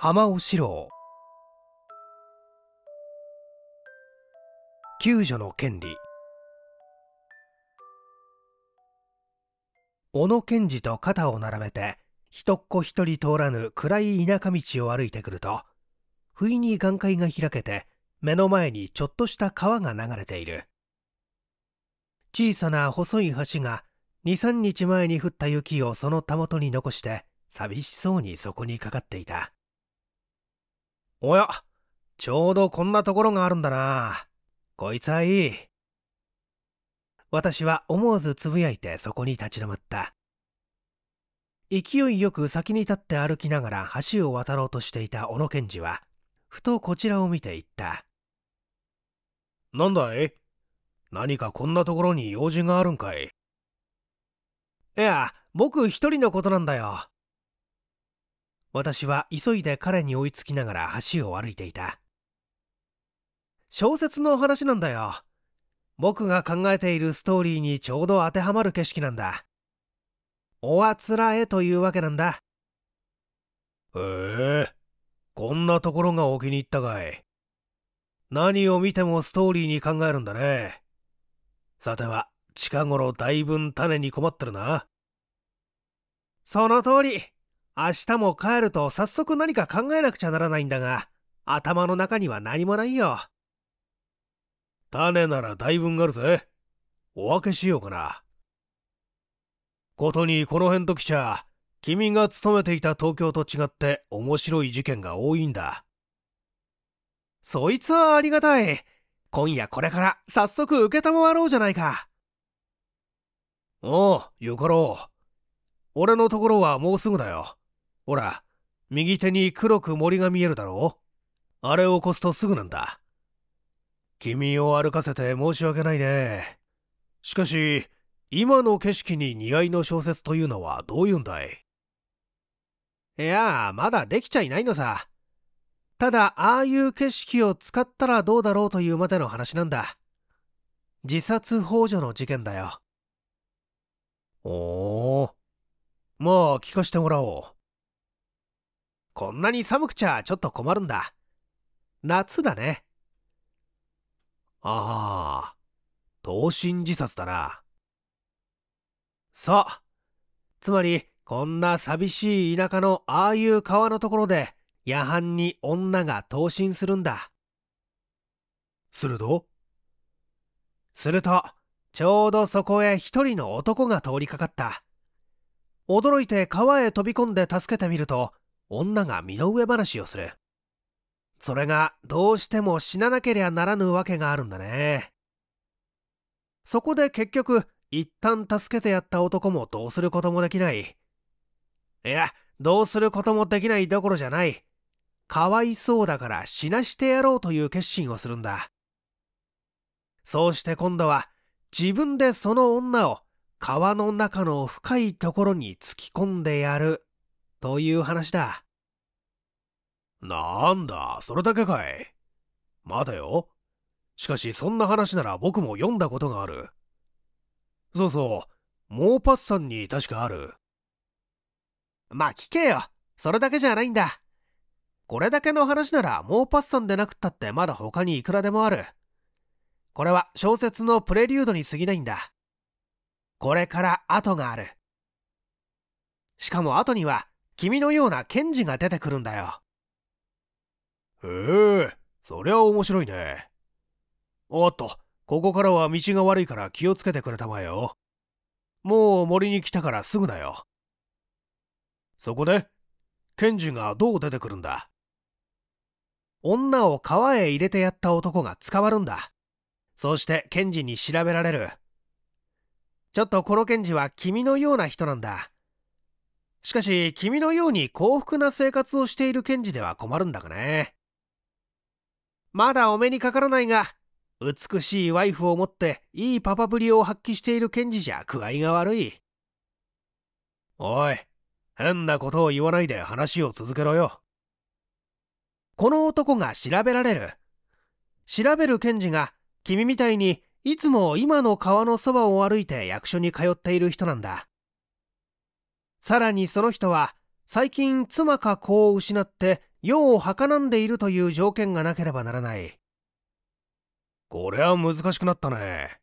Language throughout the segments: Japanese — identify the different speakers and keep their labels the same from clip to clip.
Speaker 1: 浜尾四郎救助の権利小野賢治と肩を並べて一っ子一人通らぬ暗い田舎道を歩いてくると不意に眼界が開けて目の前にちょっとした川が流れている小さな細い橋が23日前に降った雪をそのたもとに残して寂しそうにそこにかかっていたおや、ちょうどこんなところがあるんだな。こいつはいい。私は思わずつぶやいてそこに立ち止まった。勢いよく先に立って歩きながら橋を渡ろうとしていた小野賢治は、ふとこちらを見ていった。なんだい何かこんなところに用事があるんかいいや、僕一人のことなんだよ。私は急いで彼に追いつきながら橋を歩いていた小説のお話なんだよ僕が考えているストーリーにちょうど当てはまる景色なんだおあつらえというわけなんだへえこんなところがお気に入ったかい何を見てもストーリーに考えるんだねさては近頃だいぶん種に困ってるなその通り明日も帰ると早速何か考えなくちゃならないんだが、頭の中には何もないよ。種なら大分あるぜ。お分けしようかな。ことにこの辺ときちゃ、君が勤めていた東京と違って面白い事件が多いんだ。そいつはありがたい。今夜これから早速受けたまわろうじゃないか。おう、よかろう。俺のところはもうすぐだよ。ほら、右手に黒く森が見えるだろうあれを起こすとすぐなんだ。君を歩かせて申し訳ないね。しかし、今の景色に似合いの小説というのはどういうんだいいやまだできちゃいないのさ。ただ、ああいう景色を使ったらどうだろうというまでの話なんだ。自殺ほ助の事件だよ。おお。まあ、聞かしてもらおう。こんなに寒くちゃちょっと困るんだ。夏だね。ああ、投身自殺だな。そう。つまり、こんな寂しい田舎のああいう川のところで、夜半に女が投身するんだ。するとすると、ちょうどそこへ一人の男が通りかかった。驚いて川へ飛び込んで助けてみると、女が身の上話をする。それがどうしても死ななけりゃならぬわけがあるんだね。そこで結局、一旦助けてやった男もどうすることもできない。いや、どうすることもできないどころじゃない。かわいそうだから死なしてやろうという決心をするんだ。そうして今度は、自分でその女を川の中の深いところに突き込んでやるという話だ。なんだ、それだけかい。まだよ。しかし、そんな話なら僕も読んだことがある。そうそう、モーパッサンに確かある。まあ、聞けよ。それだけじゃないんだ。これだけの話なら、モーパッサンでなくったってまだ他にいくらでもある。これは小説のプレリュードに過ぎないんだ。これから後がある。しかも後には君のような検事が出てくるんだよ。へえ、そりゃ面白いね。おっと、ここからは道が悪いから気をつけてくれたまえよ。もう森に来たからすぐだよ。そこで、検事がどう出てくるんだ女を川へ入れてやった男が捕まるんだ。そうして検事に調べられる。ちょっとこの検事は君のような人なんだ。しかし君のように幸福な生活をしている検事では困るんだがねまだお目にかからないが美しいワイフを持っていいパパぶりを発揮している検事じゃ具合が悪いおい変なことを言わないで話を続けろよこの男が調べられる調べる検事が君みたいにいつも今の川のそばを歩いて役所に通っている人なんださらにその人は最近妻か子を失って世をはかなんでいるという条件がなければならないこれは難しくなったね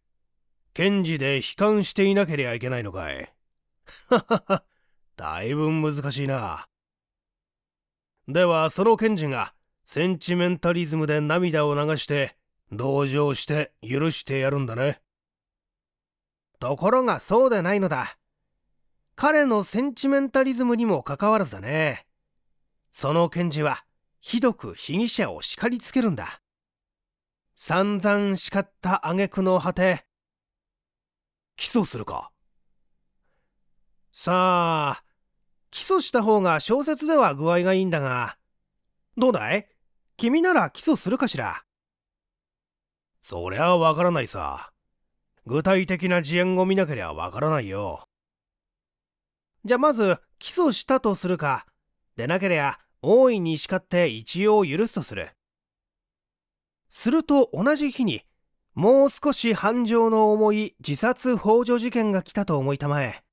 Speaker 1: 検事で悲観していなけりゃいけないのかいはははだいぶ難しいなではその検事がセンチメンタリズムで涙を流して同情して許してやるんだねところがそうでないのだ彼のセンチメンタリズムにもかかわらずだねその検事はひどく被疑者を叱りつけるんだ散々叱った挙句の果て起訴するかさあ起訴した方が小説では具合がいいんだがどうだい君なら起訴するかしらそりゃわからないさ具体的な事案を見なけりゃわからないよじゃあまず起訴したとするかでなけりゃ大いに叱って一応許すとするすると同じ日にもう少し繁情の重い自殺ほう助事件が来たと思いたまえ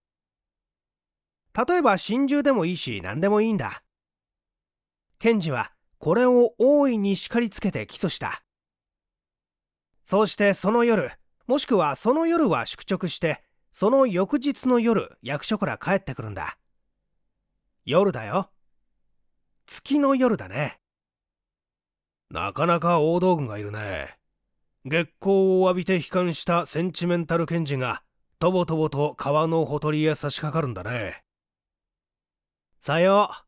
Speaker 1: 例えば心中でもいいし何でもいいんだ検事はこれを大いに叱りつけて起訴したそうしてその夜もしくはその夜は宿直してその翌日の夜役所から帰ってくるんだ夜だよ月の夜だねなかなか大道具がいるね月光を浴びて悲観したセンチメンタル検事がとぼとぼと川のほとりへ差し掛かるんだねさよう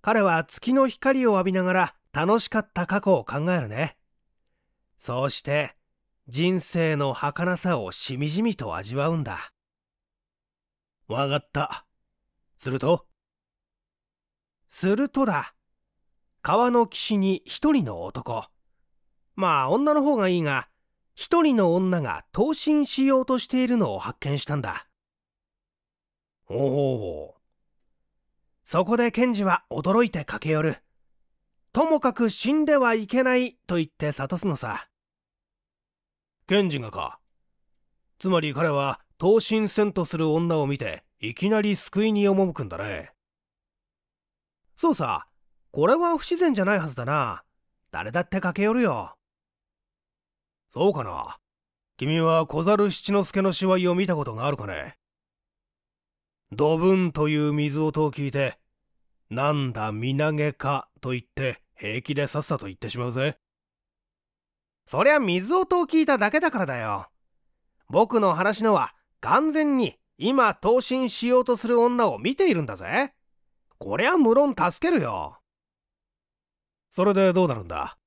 Speaker 1: 彼は月の光を浴びながら楽しかった過去を考えるねそうして人生の儚さをしみじみと味わうんだわかった。するとするとだ。川の岸に一人の男。まあ女の方がいいが、一人の女が投身しようとしているのを発見したんだ。おお。そこで検事は驚いて駆け寄る。ともかく死んではいけないと言って諭すのさ。検事がか。つまり彼は等身戦とする女を見て、いきなり救いに赴くんだね。そうさ、これは不自然じゃないはずだな。誰だって駆け寄るよ。そうかな。君は小猿七之助の芝居を見たことがあるかねドブンという水音を聞いて、なんだ身投げかと言って平気でさっさと言ってしまうぜ。そりゃ水音を聞いただけだからだよ。僕の話のは完全に今投身しようとする女を見ているんだぜこりゃ無論助けるよそれでどうなるんだ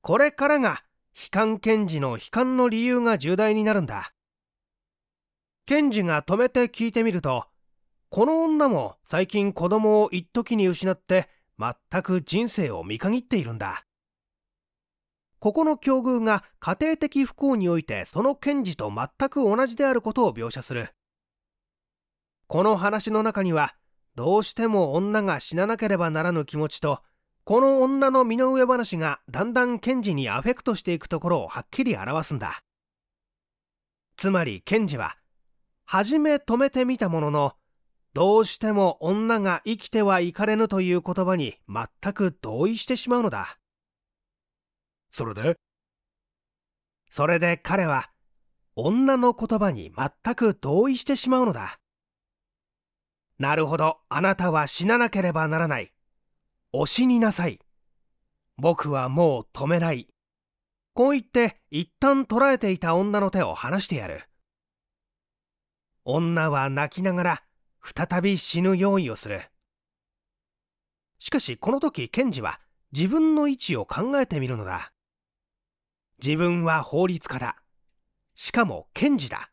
Speaker 1: これからが悲観検事の悲観の理由が重大になるんだ検事が止めて聞いてみるとこの女も最近子供を一時に失って全く人生を見限っているんだここの境遇が家庭的不幸においてその検事と全く同じであることを描写するこの話の中にはどうしても女が死ななければならぬ気持ちとこの女の身の上話がだんだん検事にアフェクトしていくところをはっきり表すんだつまり検事は初め止めてみたもののどうしても女が生きてはいかれぬという言葉に全く同意してしまうのだそれでそれで彼は女の言葉に全く同意してしまうのだなるほどあなたは死ななければならないお死になさい僕はもう止めないこう言って一旦捕らえていた女の手を離してやる女は泣きながら再び死ぬ用意をするしかしこの時ケンジは自分の位置を考えてみるのだ自分は法律家だ。しかも検事だ。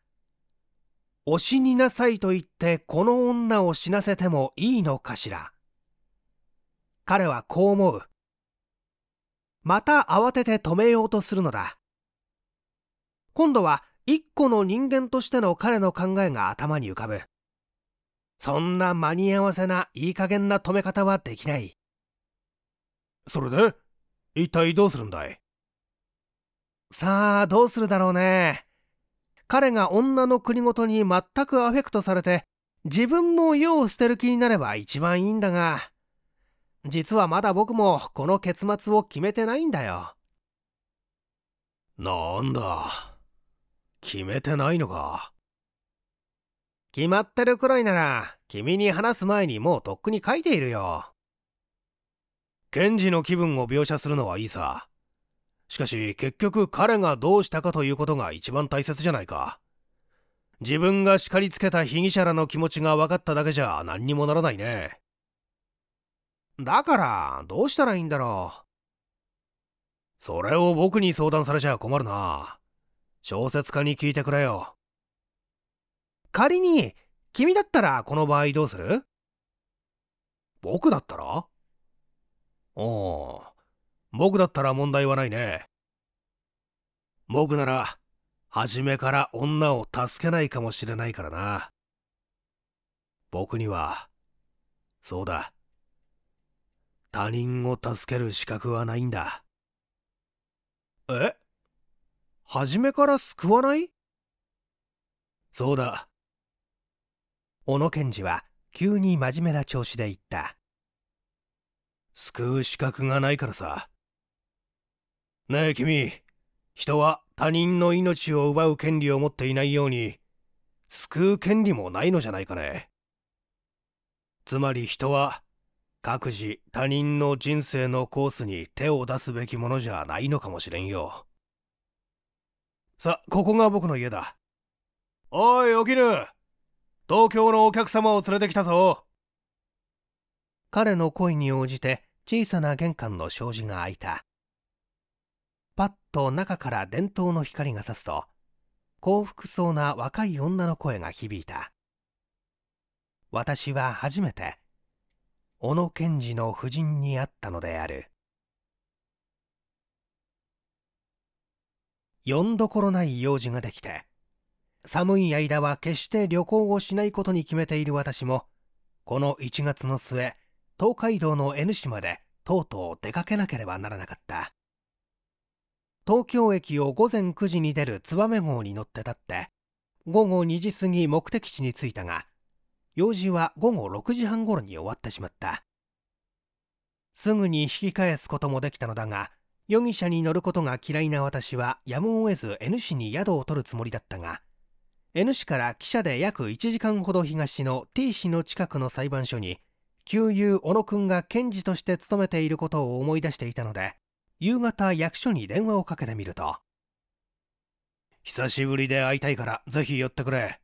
Speaker 1: 推しになさいと言ってこの女を死なせてもいいのかしら。彼はこう思う。また慌てて止めようとするのだ。今度は一個の人間としての彼の考えが頭に浮かぶ。そんな間に合わせないい加減な止め方はできない。それで一体どうするんだいさあどうするだろうね彼が女の国ごとに全くアフェクトされて自分も世を捨てる気になれば一番いいんだが実はまだ僕もこの結末を決めてないんだよなんだ決めてないのか決まってるくらいなら君に話す前にもうとっくに書いているよ検事の気分を描写するのはいいさしかし結局彼がどうしたかということが一番大切じゃないか自分が叱りつけた被疑者らの気持ちが分かっただけじゃ何にもならないねだからどうしたらいいんだろうそれを僕に相談されちゃ困るな小説家に聞いてくれよ仮に君だったらこの場合どうする僕だったらああ僕だったら問題はないね。僕なら、初めから女を助けないかもしれないからな。僕には、そうだ。他人を助ける資格はないんだ。え初めから救わないそうだ。小野賢治は急に真面目な調子で言った。救う資格がないからさ。ねえ君人は他人の命を奪う権利を持っていないように救う権利もないのじゃないかねつまり人は各自他人の人生のコースに手を出すべきものじゃないのかもしれんよさここが僕の家だおい起きる東京のお客様を連れてきたぞ彼の声に応じて小さな玄関の障子が開いたパッと中から電灯の光が差すと幸福そうな若い女の声が響いた私は初めて小野賢治の夫人に会ったのである呼んどころない用事ができて寒い間は決して旅行をしないことに決めている私もこの1月の末東海道の N ノ島でとうとう出かけなければならなかった東京駅を午前9時に出る燕号に乗って立って午後2時過ぎ目的地に着いたが用事は午後6時半頃に終わってしまったすぐに引き返すこともできたのだが容疑者に乗ることが嫌いな私はやむを得ず N 市に宿を取るつもりだったが N 市から汽車で約1時間ほど東の T 市の近くの裁判所に旧友小野くんが検事として勤めていることを思い出していたので夕方役所に電話をかけてみると久しぶりで会いたいからぜひ寄ってくれ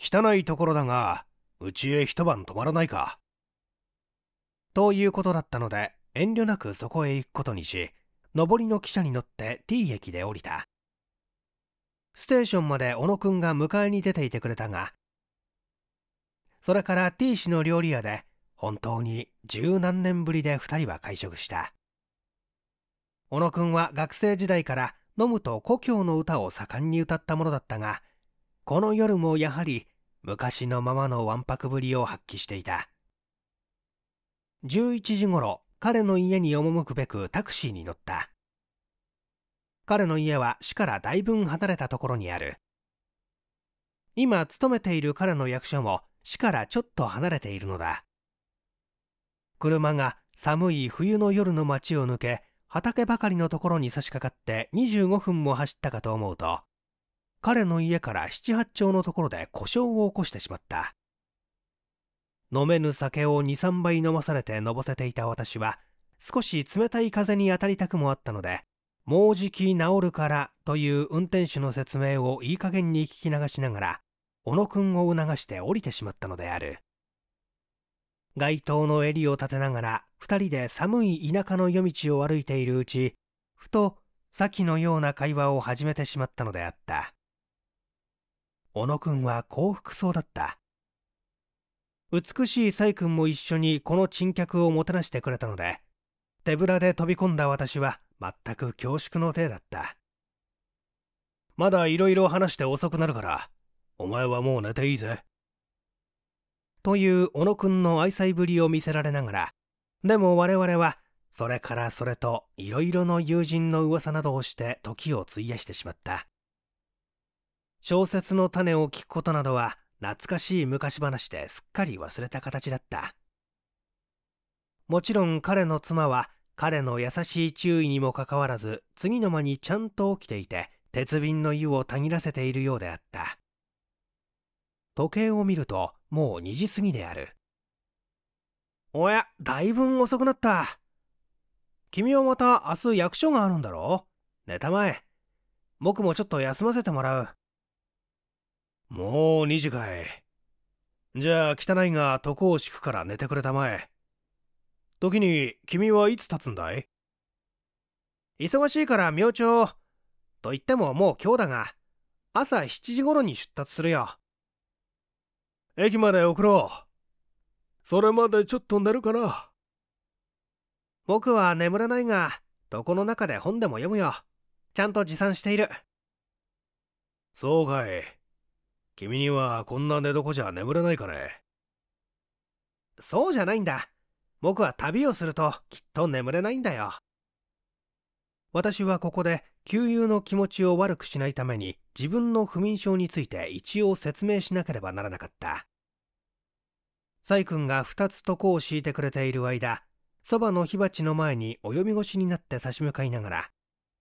Speaker 1: 汚いところだがうちへ一晩泊まらないかということだったので遠慮なくそこへ行くことにし上りの汽車に乗って T 駅で降りたステーションまで小野くんが迎えに出ていてくれたがそれから T 氏の料理屋で本当に十何年ぶりで2人は会食した小野くんは学生時代から飲むと故郷の歌を盛んに歌ったものだったがこの夜もやはり昔のままのわんぱくぶりを発揮していた11時頃彼の家に赴くべくタクシーに乗った彼の家は市からだいぶん離れたところにある今勤めている彼の役所も市からちょっと離れているのだ車が寒い冬の夜の街を抜け畑ばかりのところに差し掛かって25分も走ったかと思うと、彼の家から七八丁のところで故障を起こしてしまった。飲めぬ酒を二三杯飲まされてのぼせていた私は、少し冷たい風に当たりたくもあったので、もうじき治るからという運転手の説明をいい加減に聞き流しながら、小野くんを促して降りてしまったのである。街灯の襟を立てながら2人で寒い田舎の夜道を歩いているうちふと先のような会話を始めてしまったのであった小野くんは幸福そうだった美しい崔くんも一緒にこの珍客をもてなしてくれたので手ぶらで飛び込んだ私は全く恐縮の手だったまだいろいろ話して遅くなるからお前はもう寝ていいぜという小野くんの愛妻ぶりを見せられながらでも我々はそれからそれといろいろの友人の噂などをして時を費やしてしまった小説の種を聞くことなどは懐かしい昔話ですっかり忘れた形だったもちろん彼の妻は彼の優しい注意にもかかわらず次の間にちゃんと起きていて鉄瓶の湯をたぎらせているようであった時計を見るともう2時過ぎであるおやだいぶ遅くなった君はまた明日役所があるんだろ寝たまえ僕もちょっと休ませてもらうもう2時かいじゃあ汚いが床を敷くから寝てくれたまえ時に君はいつ立つんだい忙しいから明朝と言ってももう今日だが朝7時頃に出立するよ駅まで送ろう。それまでちょっと寝るかな。僕は眠らないが、床の中で本でも読むよ。ちゃんと持参している。そうかい。君にはこんな寝床じゃ眠れないかね。そうじゃないんだ。僕は旅をするときっと眠れないんだよ。私はここで旧友の気持ちを悪くしないために自分の不眠症について一応説明しなければならなかった崔君が2つ床を敷いてくれている間そばの火鉢の前にお読み越しになって差し向かいながら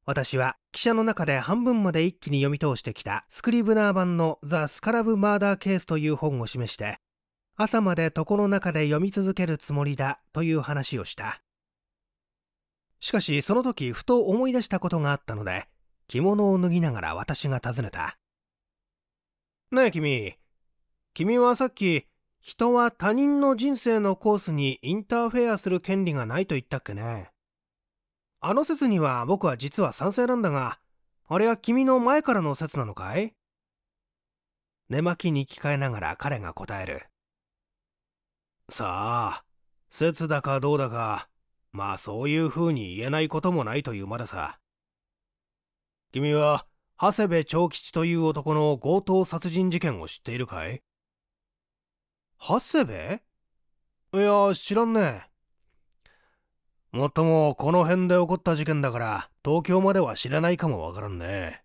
Speaker 1: 私は記者の中で半分まで一気に読み通してきたスクリブナー版の「ザ・スカラブ・マーダー・ケース」という本を示して朝まで床の中で読み続けるつもりだという話をしたしかしその時ふと思い出したことがあったので着物を脱ぎながら私が尋ねたねえ君君はさっき人は他人の人生のコースにインターフェアする権利がないと言ったっけねあの説には僕は実は賛成なんだがあれは君の前からの説なのかい寝巻きに着替えながら彼が答えるさあ説だかどうだかまあそういう風に言えないこともないというまでさ。君は、長谷部長吉という男の強盗殺人事件を知っているかい長谷部いや、知らんねえ。もっとも、この辺で起こった事件だから、東京までは知らないかもわからんね。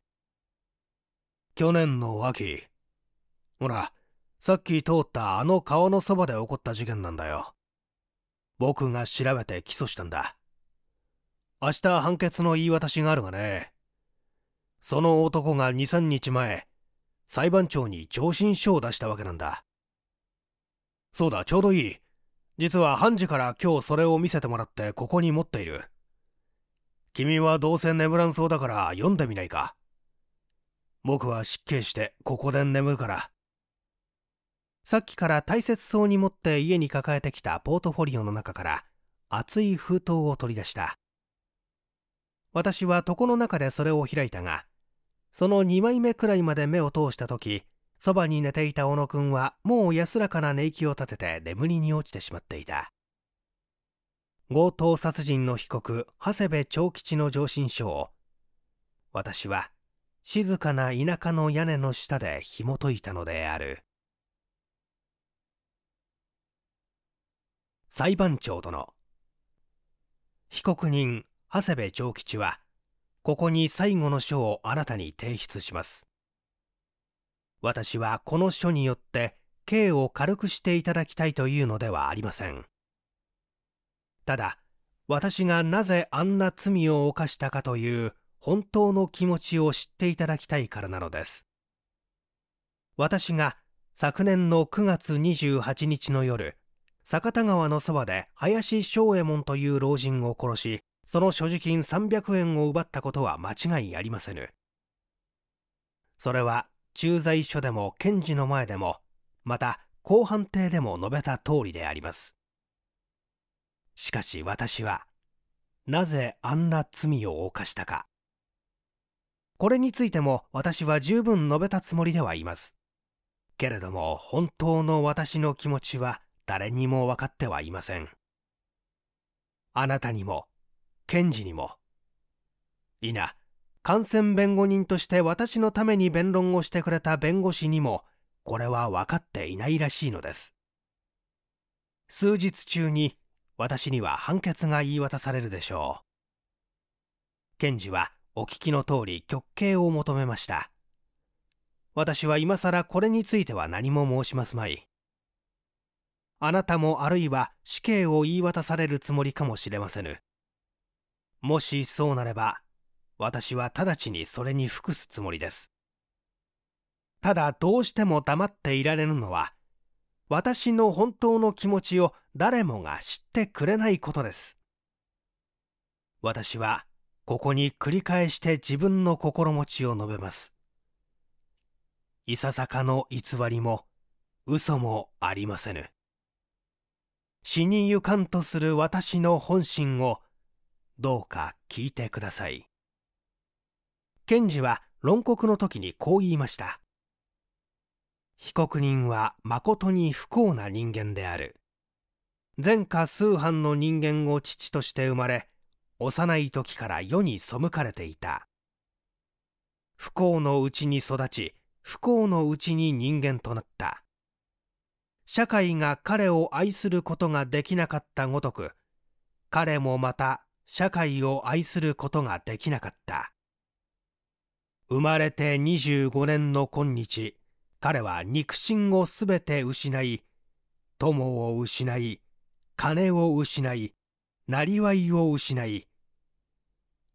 Speaker 1: 去年の秋。ほら、さっき通ったあの川のそばで起こった事件なんだよ。僕が調べて起訴したんだ明日判決の言い渡しがあるがねその男が23日前裁判長に上申書を出したわけなんだそうだちょうどいい実は判事から今日それを見せてもらってここに持っている君はどうせ眠らんそうだから読んでみないか僕は失敬してここで眠るからさっきから大切そうに持って家に抱えてきたポートフォリオの中から厚い封筒を取り出した私は床の中でそれを開いたがその2枚目くらいまで目を通した時そばに寝ていた小野くんはもう安らかな寝息を立てて眠りに落ちてしまっていた強盗殺人の被告長谷部長吉の上申書を私は静かな田舎の屋根の下で紐解いたのである裁判長殿被告人長谷部長吉はここに最後の書を新たに提出します私はこの書によって刑を軽くしていただきたいというのではありませんただ私がなぜあんな罪を犯したかという本当の気持ちを知っていただきたいからなのです私が昨年の9月28日の夜酒田川のそばで林正右衛門という老人を殺しその所持金300円を奪ったことは間違いありませぬそれは駐在所でも検事の前でもまた公判廷でも述べた通りでありますしかし私はなぜあんな罪を犯したかこれについても私は十分述べたつもりではいますけれども本当の私の気持ちは誰にも分かってはいませんあなたにも検事にもいな感染弁護人として私のために弁論をしてくれた弁護士にもこれは分かっていないらしいのです数日中に私には判決が言い渡されるでしょう検事はお聞きの通り極刑を求めました私は今さらこれについては何も申しますまいあなたもあるいは死刑を言い渡されるつもりかもしれませぬもしそうなれば私は直ちにそれに服すつもりですただどうしても黙っていられるのは私の本当の気持ちを誰もが知ってくれないことです私はここに繰り返して自分の心持ちを述べますいささかの偽りも嘘もありませぬ死にゆかんとする私の本心をどうか聞いてください検事は論告の時にこう言いました被告人は誠に不幸な人間である前科数藩の人間を父として生まれ幼い時から世に背かれていた不幸のうちに育ち不幸のうちに人間となった社会が彼を愛することができなかったごとく彼もまた社会を愛することができなかった生まれて25年の今日彼は肉親をすべて失い友を失い金を失いなりわいを失い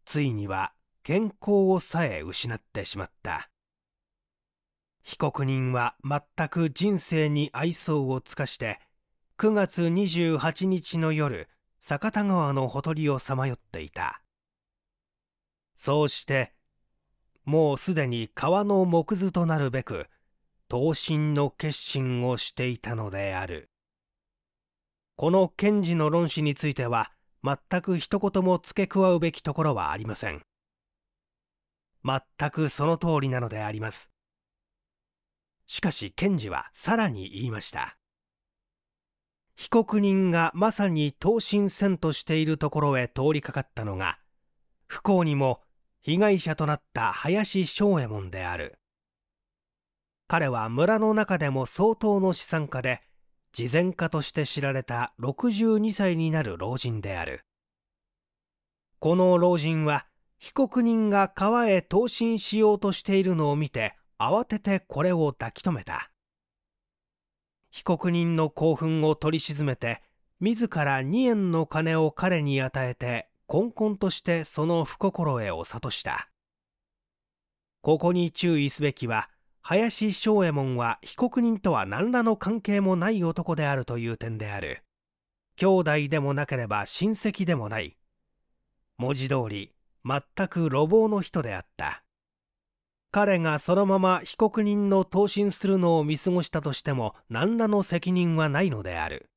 Speaker 1: ついには健康をさえ失ってしまった被告人は全く人生に愛想を尽かして9月28日の夜酒田川のほとりをさまよっていたそうしてもうすでに川の木図となるべく刀身の決心をしていたのであるこの検事の論旨については全く一言も付け加うべきところはありません全くその通りなのでありますしかし検事はさらに言いました被告人がまさに等身線としているところへ通りかかったのが不幸にも被害者となった林正右衛門である彼は村の中でも相当の資産家で慈善家として知られた62歳になる老人であるこの老人は被告人が川へ投身しようとしているのを見て慌ててこれを抱き留めた被告人の興奮を取り沈めて自ら2円の金を彼に与えて懇々としてその不心得を諭したここに注意すべきは林正右衛門は被告人とは何らの関係もない男であるという点である兄弟でもなければ親戚でもない文字通り全く路傍の人であった彼がそのまま被告人の答申するのを見過ごしたとしても何らの責任はないのである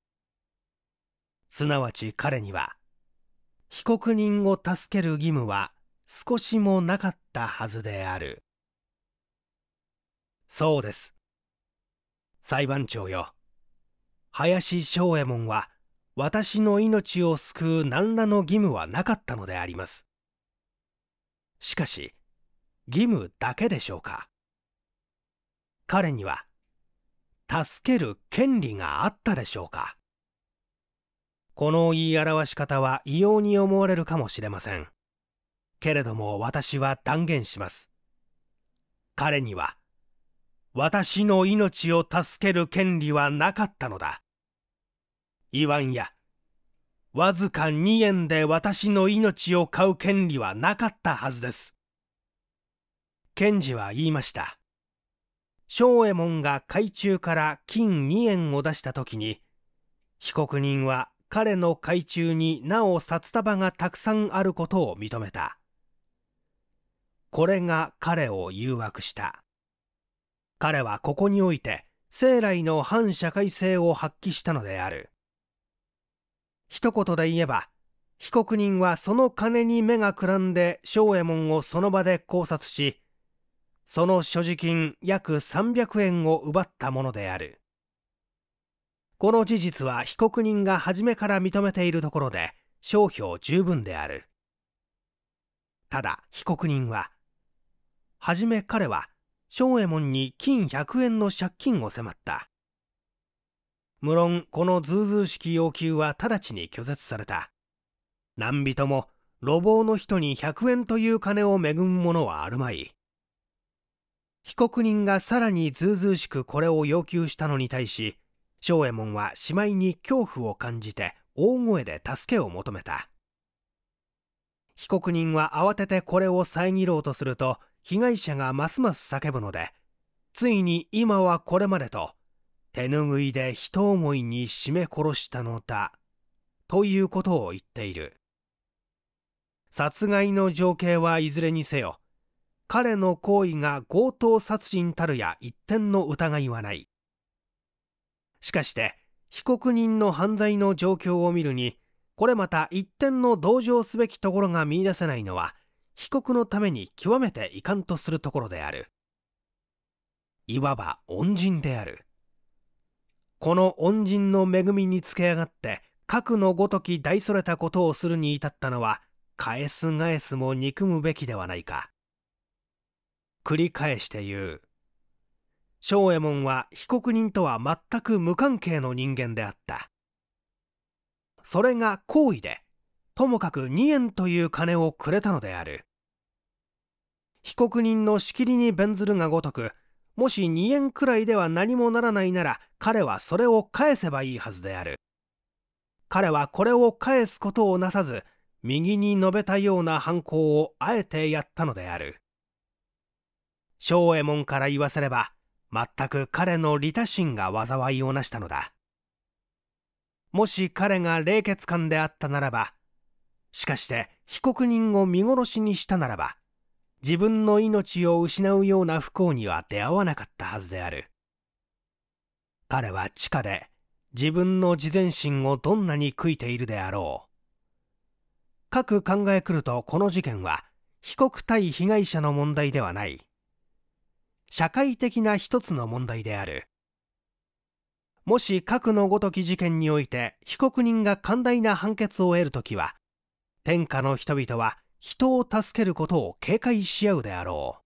Speaker 1: すなわち彼には被告人を助ける義務は少しもなかったはずであるそうです裁判長よ林正右衛門は私の命を救う何らの義務はなかったのでありますしかし義務だけでしょうか彼には助ける権利があったでしょうかこの言い表し方は異様に思われるかもしれませんけれども私は断言します彼には私の命を助ける権利はなかったのだ言わんやわずか2円で私の命を買う権利はなかったはずです賢治は言いました。正右衛門が海中から金2円を出した時に、被告人は彼の海中になお札束がたくさんあることを認めた。これが彼を誘惑した。彼はここにおいて、生来の反社会性を発揮したのである。一言で言えば、被告人はその金に目がくらんで正右衛門をその場で考察し、その所持金約300円を奪ったものであるこの事実は被告人が初めから認めているところで商標十分であるただ被告人は初め彼は松右衛門に金100円の借金を迫った無論このずうずうしき要求は直ちに拒絶された何人も路傍の人に100円という金を恵む者はあるまい被告人がさらにずうずうしくこれを要求したのに対し正右衛門はしまいに恐怖を感じて大声で助けを求めた被告人は慌ててこれを遮ろうとすると被害者がますます叫ぶのでついに今はこれまでと手ぬぐいで人思いに絞め殺したのだということを言っている殺害の情景はいずれにせよ彼の行為が強盗殺人たるや一点の疑いはないしかして被告人の犯罪の状況を見るにこれまた一点の同情すべきところが見いだせないのは被告のために極めて遺憾とするところであるいわば恩人であるこの恩人の恵みにつけ上がって核のごとき大それたことをするに至ったのは返す返すも憎むべきではないか繰り返して言う正右衛門は被告人とは全く無関係の人間であったそれが好意でともかく2円という金をくれたのである被告人のしきりに弁ずるがごとくもし2円くらいでは何もならないなら彼はそれを返せばいいはずである彼はこれを返すことをなさず右に述べたような犯行をあえてやったのである右衛門から言わせれば全く彼の利他心が災いをなしたのだもし彼が冷血漢であったならばしかして被告人を見殺しにしたならば自分の命を失うような不幸には出会わなかったはずである彼は地下で自分の自善心をどんなに悔いているであろう各考えくるとこの事件は被告対被害者の問題ではない社会的な一つの問題であるもし核のごとき事件において被告人が寛大な判決を得るときは天下の人々は人を助けることを警戒し合うであろ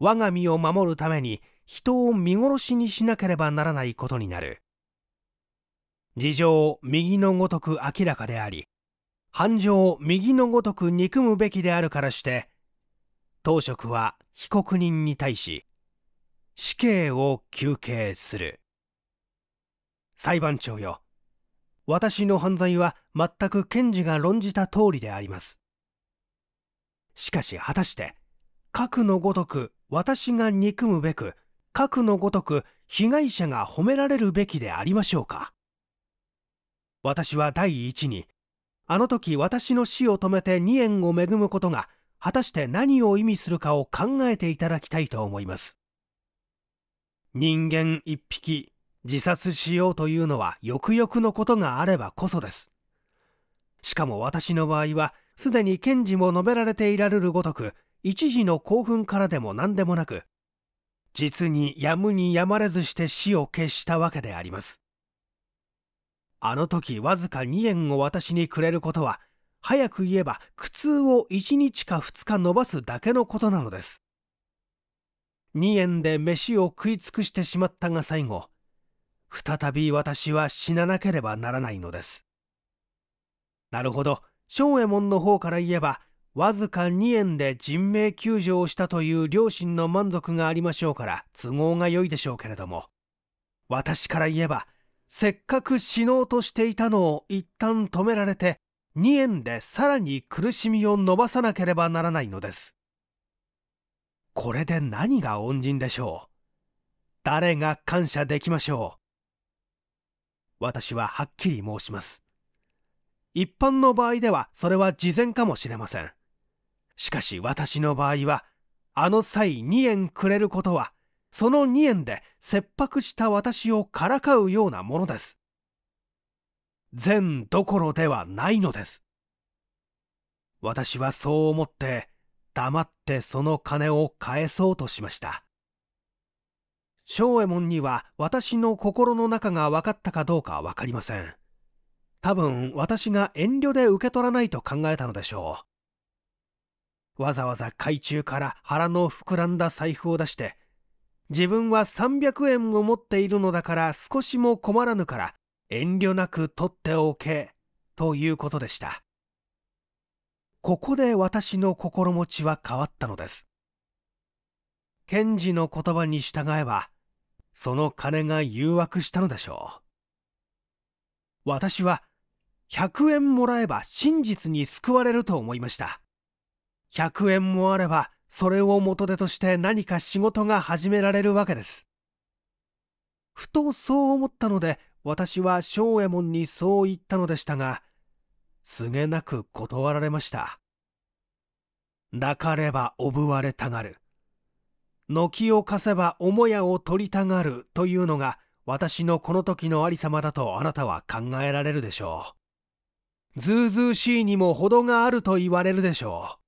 Speaker 1: う我が身を守るために人を見殺しにしなければならないことになる事情右のごとく明らかであり繁盛右のごとく憎むべきであるからして当職は被告人に対し死刑を求刑する裁判長よ私の犯罪は全く検事が論じた通りでありますしかし果たして核のごとく私が憎むべく核のごとく被害者が褒められるべきでありましょうか私は第一にあの時私の死を止めて2円を恵むことが果たして何を意味するかを考えていただきたいと思います人間一匹自殺しようというのはよくよくのことがあればこそですしかも私の場合はすでに検事も述べられていられるごとく一時の興奮からでも何でもなく実にやむにやまれずして死を決したわけでありますあの時わずか2円を私にくれることは早く言えば苦痛を1日か2日延ばすだけのことなのです。2円で飯を食い尽くしてしまったが最後、再び私は死ななければならないのです。なるほど、松右衛門の方から言えば、わずか2円で人命救助をしたという両親の満足がありましょうから都合が良いでしょうけれども、私から言えば、せっかく死のうとしていたのを一旦止められて2円でさらに苦しみを伸ばさなければならないのです。これで何が恩人でしょう誰が感謝できましょう私ははっきり申します。一般の場合ではそれは事前かもしれません。しかし私の場合は、あの際2円くれることは、その2円で切迫した私をからかうようなものです。善どころではないのです私はそう思って黙ってその金を返そうとしました正右衛門には私の心の中が分かったかどうか分かりません多分私が遠慮で受け取らないと考えたのでしょうわざわざ海中から腹の膨らんだ財布を出して自分は300円を持っているのだから少しも困らぬから遠慮なく取っておけということでしたここで私の心持ちは変わったのです賢治の言葉に従えばその金が誘惑したのでしょう私は100円もらえば真実に救われると思いました100円もあればそれを元手として何か仕事が始められるわけですふとそう思ったので私は正右衛門にそう言ったのでしたが、すげなく断られました。抱かればおぶわれたがる。軒を貸せば母屋を取りたがるというのが私のこの時のありさまだとあなたは考えられるでしょう。ずうずうしいにも程があると言われるでしょ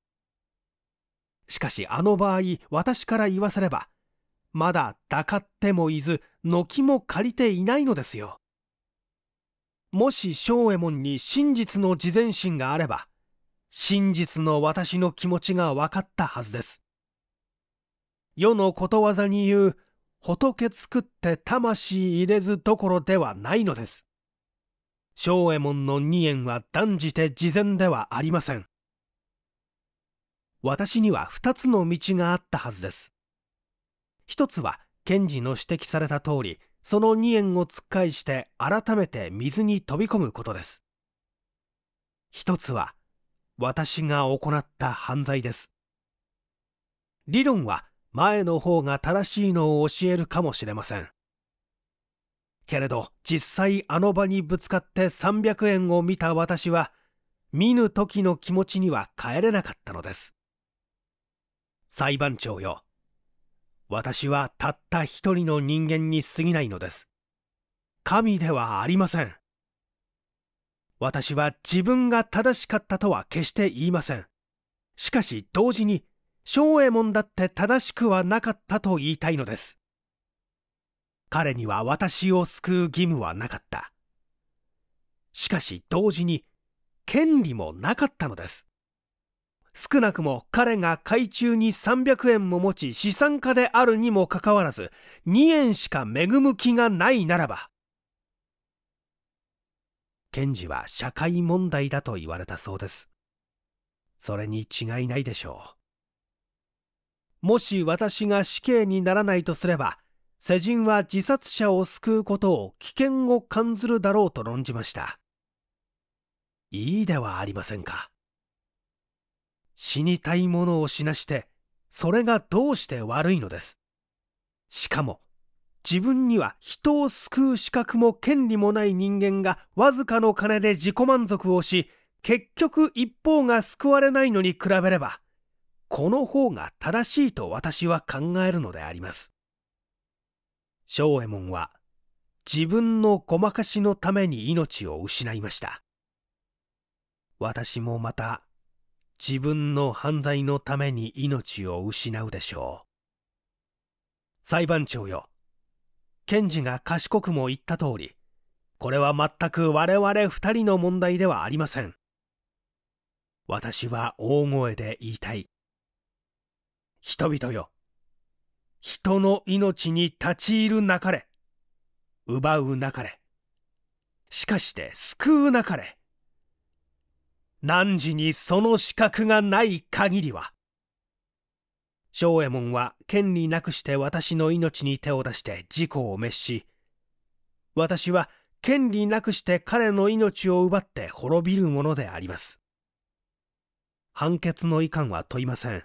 Speaker 1: う。しかしあの場合私から言わせればまだ抱かってもいず軒も借りていないのですよ。もし正右衛門に真実の自前心があれば真実の私の気持ちが分かったはずです世のことわざに言う仏作って魂入れずどころではないのです正右衛門の二円は断じて事前ではありません私には二つの道があったはずです一つは賢治の指摘された通りその2円をつっかえして改めて水に飛び込むことです一つは私が行った犯罪です理論は前の方が正しいのを教えるかもしれませんけれど実際あの場にぶつかって300円を見た私は見ぬ時の気持ちには帰れなかったのです裁判長よ私はたった一人の人間に過ぎないのです。神ではありません。私は自分が正しかったとは決して言いません。しかし同時に、正右衛門だって正しくはなかったと言いたいのです。彼には私を救う義務はなかった。しかし同時に、権利もなかったのです。少なくも彼が海中に300円も持ち資産家であるにもかかわらず2円しか恵む気がないならば検事は社会問題だと言われたそうですそれに違いないでしょうもし私が死刑にならないとすれば世人は自殺者を救うことを危険を感ずるだろうと論じましたいいではありませんか死にたいものを死なしてそれがどうして悪いのですしかも自分には人を救う資格も権利もない人間がわずかの金で自己満足をし結局一方が救われないのに比べればこの方が正しいと私は考えるのであります正右衛門は自分のごまかしのために命を失いました私もまた自分の犯罪のために命を失うでしょう。裁判長よ。検事が賢くも言った通り、これは全く我々二人の問題ではありません。私は大声で言いたい。人々よ。人の命に立ち入るなかれ。奪うなかれ。しかして救うなかれ。汝にその資格がない限りは正右衛門は権利なくして私の命に手を出して事故を滅し私は権利なくして彼の命を奪って滅びるものであります判決の遺憾は問いません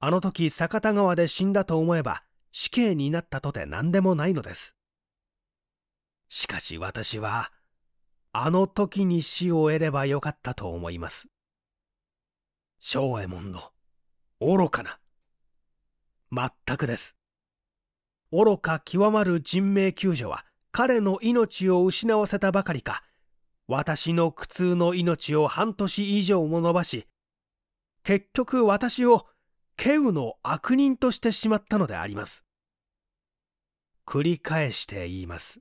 Speaker 1: あの時酒田川で死んだと思えば死刑になったとて何でもないのですしかし私はあの時に死を得ればよかったと思います。正右衛門の愚かな。全くです。愚か極まる人命救助は彼の命を失わせたばかりか、私の苦痛の命を半年以上も延ばし、結局私をケウの悪人としてしまったのであります。繰り返して言います。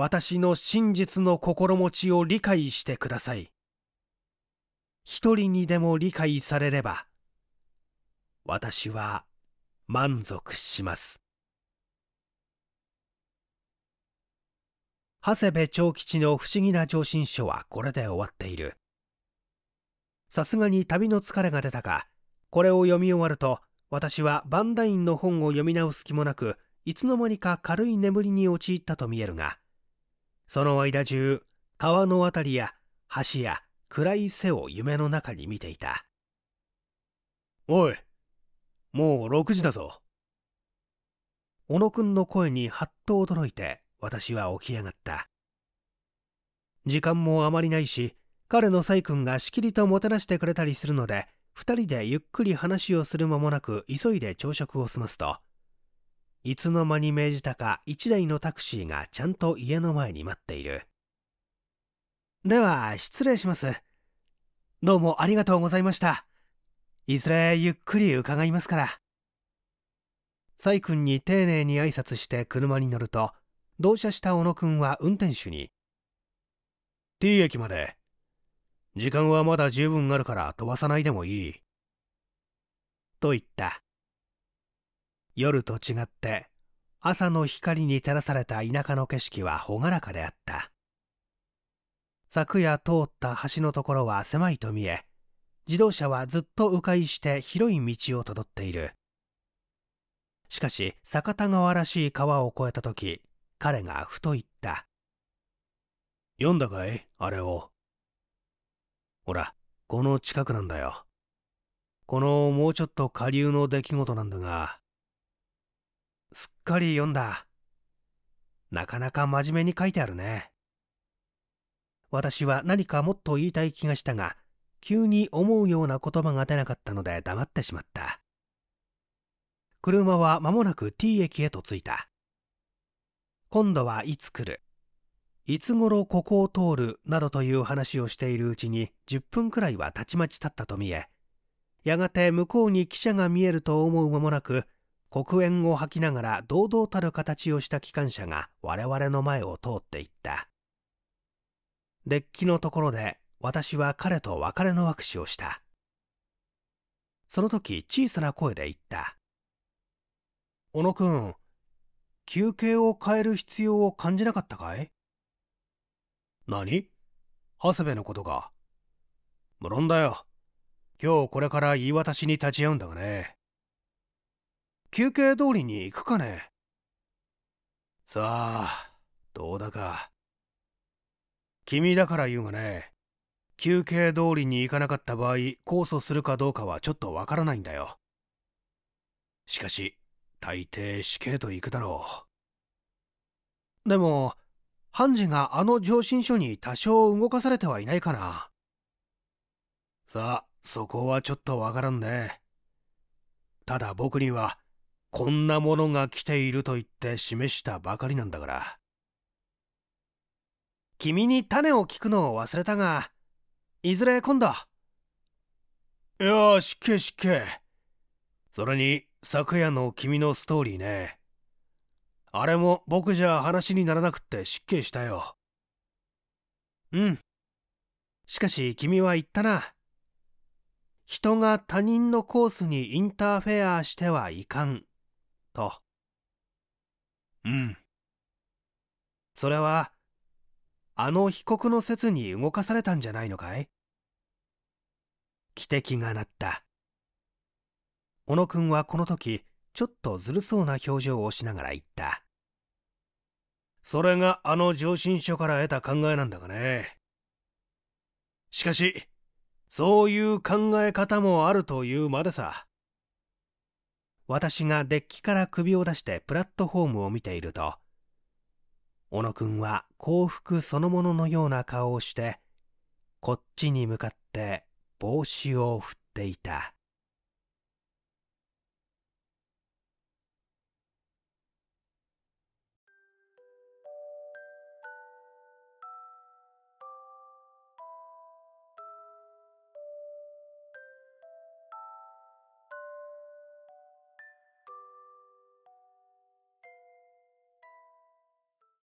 Speaker 1: 私の真実の心持ちを理解してください。一人にでも理解されれば、私は満足します。長谷部長吉の不思議な上申書はこれで終わっている。さすがに旅の疲れが出たか、これを読み終わると、私はバンダインの本を読み直す気もなく、いつの間にか軽い眠りに陥ったと見えるが、その間中川の渡りや橋や暗い背を夢の中に見ていたおいもう6時だぞ小野くんの声にはっと驚いて私は起き上がった時間もあまりないし彼の細君がしきりともてなしてくれたりするので2人でゆっくり話をする間もなく急いで朝食を済ますといつの間に命じたか一台のタクシーがちゃんと家の前に待っている。では、失礼します。どうもありがとうございました。いずれゆっくり伺いますから。サイ君に丁寧に挨拶して車に乗ると、同車した小野君は運転手に、T 駅まで。時間はまだ十分あるから飛ばさないでもいい。と言った。夜と違って朝の光に照らされた田舎の景色は朗らかであった昨夜通った橋のところは狭いと見え自動車はずっと迂回して広い道をたどっているしかし酒田川らしい川を越えた時彼がふと言った読んだかいあれをほらこの近くなんだよこのもうちょっと下流の出来事なんだがすっかり読んだ。なかなか真面目に書いてあるね。私は何かもっと言いたい気がしたが、急に思うような言葉が出なかったので黙ってしまった。車は間もなく T 駅へと着いた。今度はいつ来る、いつ頃ここを通るなどという話をしているうちに10分くらいはたちまち経ったと見え、やがて向こうに汽車が見えると思う間もなく黒煙を吐きながら堂々たる形をした機関車が我々の前を通っていったデッキのところで私は彼と別れの握手をしたその時小さな声で言った小野君休憩を変える必要を感じなかったかい何長谷部のことが無論だよ今日これから言い渡しに立ち会うんだがね休憩通りに行くかねさあどうだか君だから言うがね休憩通りに行かなかった場合控訴するかどうかはちょっとわからないんだよしかし大抵死刑と行くだろうでも判事があの上申書に多少動かされてはいないかなさあそこはちょっとわからんねただ僕にはこんなものが来ていると言って示したばかりなんだから君に種を聞くのを忘れたがいずれ今度よしけしけそれに昨夜の君のストーリーねあれも僕じゃ話にならなくって失敬したようんしかし君は言ったな人が他人のコースにインターフェアしてはいかんと。うん。それは、あの被告の説に動かされたんじゃないのかい汽笛が鳴った。小野くんはこの時、ちょっとずるそうな表情をしながら言った。それがあの上申書から得た考えなんだがね。しかし、そういう考え方もあるというまでさ。私がデッキから首を出してプラットホームを見ていると、小野くんは幸福そのもののような顔をして、こっちに向かって帽子を振っていた。